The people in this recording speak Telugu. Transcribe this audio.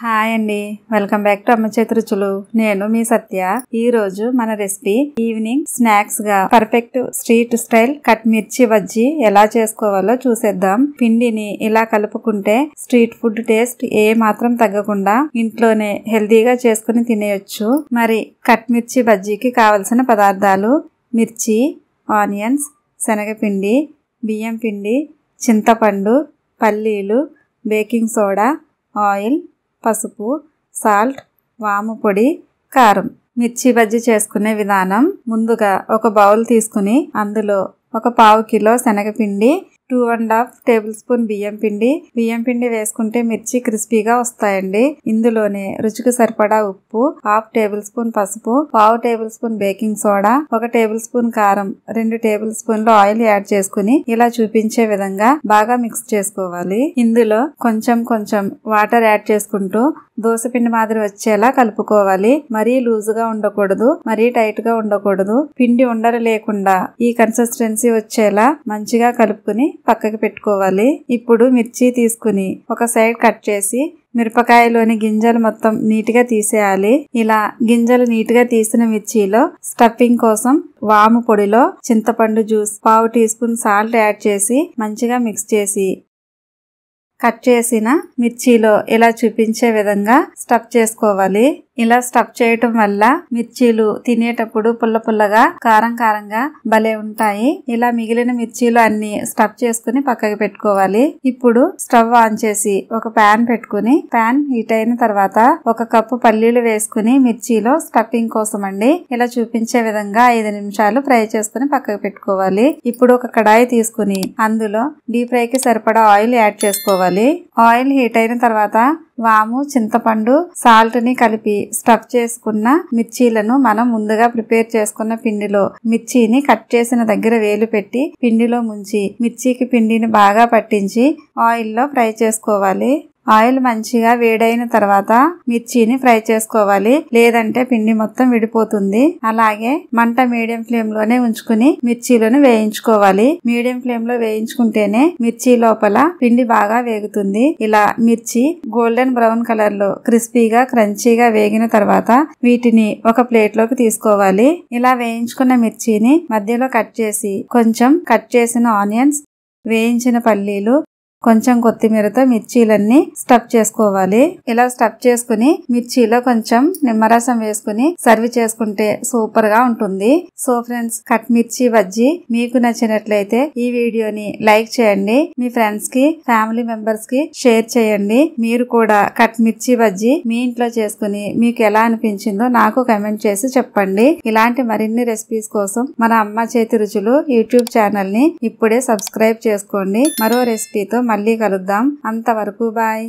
హాయ్ అండి వెల్కమ్ బ్యాక్ టు అమ్మ రుచులు నేను మీ సత్య ఈ రోజు మన రెసిపీ ఈవినింగ్ స్నాక్స్ గా perfect street style cut mirchi bajji ఎలా చేసుకోవాలో చూసేద్దాం పిండిని ఇలా కలుపుకుంటే స్ట్రీట్ ఫుడ్ టేస్ట్ ఏ మాత్రం తగ్గకుండా ఇంట్లోనే హెల్దీగా చేసుకుని తినేయొచ్చు మరి కట్ మిర్చి బజ్జీకి కావలసిన పదార్థాలు మిర్చి ఆనియన్స్ శనగపిండి బియ్యం పిండి చింతపండు పల్లీలు బేకింగ్ సోడా ఆయిల్ పసుపు సాల్ట్ వాము పొడి కారం మిర్చి బజ్జీ చేసుకునే విధానం ముందుగా ఒక బౌల్ తీసుకుని అందులో ఒక పావు కిలో శనగపిండి two and half tablespoon బియ్యం పిండి బియ్యం పిండి వేసుకుంటే మిర్చి క్రిస్పీగా వస్తాయండి ఇందులోనే రుచికి సరిపడా ఉప్పు హాఫ్ టేబుల్ స్పూన్ పసుపు పావు టేబుల్ స్పూన్ బేకింగ్ సోడా ఒక టేబుల్ స్పూన్ కారం రెండు టేబుల్ స్పూన్లు ఆయిల్ యాడ్ చేసుకుని ఇలా చూపించే విధంగా బాగా మిక్స్ చేసుకోవాలి ఇందులో కొంచెం కొంచెం వాటర్ యాడ్ చేసుకుంటూ పిండి మాదిరి వచ్చేలా కలుపుకోవాలి మరీ లూజుగా ఉండకూడదు మరీ టైట్ గా ఉండకూడదు పిండి ఉండలు లేకుండా ఈ కన్సిస్టెన్సీ వచ్చేలా మంచిగా కలుపుకుని పక్కకి పెట్టుకోవాలి ఇప్పుడు మిర్చి తీసుకుని ఒక సైడ్ కట్ చేసి మిరపకాయలోని గింజలు మొత్తం నీట్గా తీసేయాలి ఇలా గింజలు నీట్గా తీసిన మిర్చిలో స్టఫింగ్ కోసం వాము పొడిలో చింతపండు జ్యూస్ పావు టీ స్పూన్ సాల్ట్ యాడ్ చేసి మంచిగా మిక్స్ చేసి కట్ చేసిన మిర్చిలో ఇలా చూపించే విధంగా స్టఫ్ చేసుకోవాలి ఇలా స్టఫ్ చేయటం వల్ల మిర్చీలు తినేటప్పుడు పుల్ల పుల్లగా కారం కారంగా భలే ఉంటాయి ఇలా మిగిలిన మిర్చీలు అన్ని స్టఫ్ చేసుకుని పక్కకి పెట్టుకోవాలి ఇప్పుడు స్టవ్ ఆన్ చేసి ఒక ప్యాన్ పెట్టుకుని ప్యాన్ హీట్ అయిన తర్వాత ఒక కప్పు పల్లీలు వేసుకుని మిర్చీలో స్టఫింగ్ కోసం అండి ఇలా చూపించే విధంగా ఐదు నిమిషాలు ఫ్రై చేసుకుని పక్కకు పెట్టుకోవాలి ఇప్పుడు ఒక కడాయి తీసుకుని అందులో డీప్ ఫ్రైకి సరిపడా ఆయిల్ యాడ్ చేసుకోవాలి ఆయిల్ హీట్ అయిన తర్వాత వాము చింతపండు సాల్ట్ ని కలిపి స్టఫ్ చేసుకున్న మిర్చీలను మనం ముందుగా ప్రిపేర్ చేసుకున్న పిండిలో మిర్చిని కట్ చేసిన దగ్గర వేలు పెట్టి పిండిలో ముంచి మిర్చికి పిండిని బాగా పట్టించి ఆయిల్లో ఫ్రై చేసుకోవాలి ఆయిల్ మంచిగా వేడైన తర్వాత మిర్చిని ఫ్రై చేసుకోవాలి లేదంటే పిండి మొత్తం విడిపోతుంది అలాగే మంట మీడియం ఫ్లేమ్ లోనే ఉంచుకుని మిర్చీలను వేయించుకోవాలి మీడియం ఫ్లేమ్ లో వేయించుకుంటేనే మిర్చి లోపల పిండి బాగా వేగుతుంది ఇలా మిర్చి గోల్డెన్ బ్రౌన్ కలర్ లో క్రిస్పీగా క్రంచీగా వేగిన తర్వాత వీటిని ఒక ప్లేట్ లోకి తీసుకోవాలి ఇలా వేయించుకున్న మిర్చిని మధ్యలో కట్ చేసి కొంచెం కట్ చేసిన ఆనియన్స్ వేయించిన పల్లీలు కొంచెం కొత్తిమీరతో మిర్చీలన్నీ స్టఫ్ చేసుకోవాలి ఇలా స్టఫ్ చేసుకుని మిర్చిలో కొంచెం నిమ్మరసం వేసుకుని సర్వ్ చేసుకుంటే సూపర్ గా ఉంటుంది so friends cut mirchi bajji మీకు నచ్చినట్లయితే ఈ వీడియోని లైక్ చేయండి మీ ఫ్రెండ్స్ కి ఫ్యామిలీ మెంబర్స్ కి షేర్ చేయండి మీరు కూడా కట్ మిర్చి బజ్జి మీ ఇంట్లో చేసుకుని మీకు ఎలా అనిపించిందో నాకు కమెంట్ చేసి చెప్పండి ఇలాంటి మరిన్ని రెసిపీస్ కోసం మన అమ్మ చేతి రుచులు యూట్యూబ్ ఛానల్ ని ఇప్పుడే సబ్స్క్రైబ్ చేసుకోండి మరో రెసిపీతో మళ్ళీ కలుద్దాం అంతవరకు బాయ్